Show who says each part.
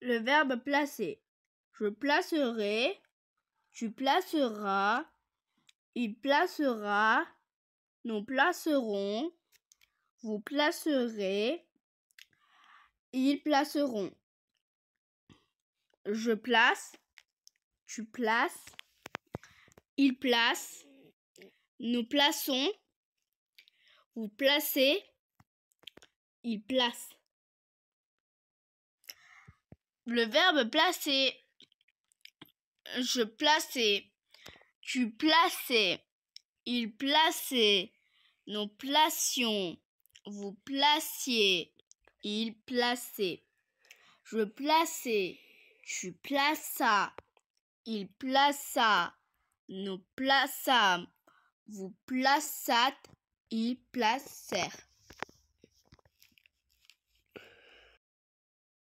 Speaker 1: le verbe placer. Je placerai, tu placeras, il placera, nous placerons, vous placerez, ils placeront. Je place, tu places, il place, nous plaçons, vous placez, il place le verbe placer. Je plaçais. Tu plaçais. Il plaçait. Nous placions. Vous placiez. Il plaçait. Je plaçais. Tu plaças. Il plaça. Nous plaçâmes. Vous plaçâtes. Ils placèrent.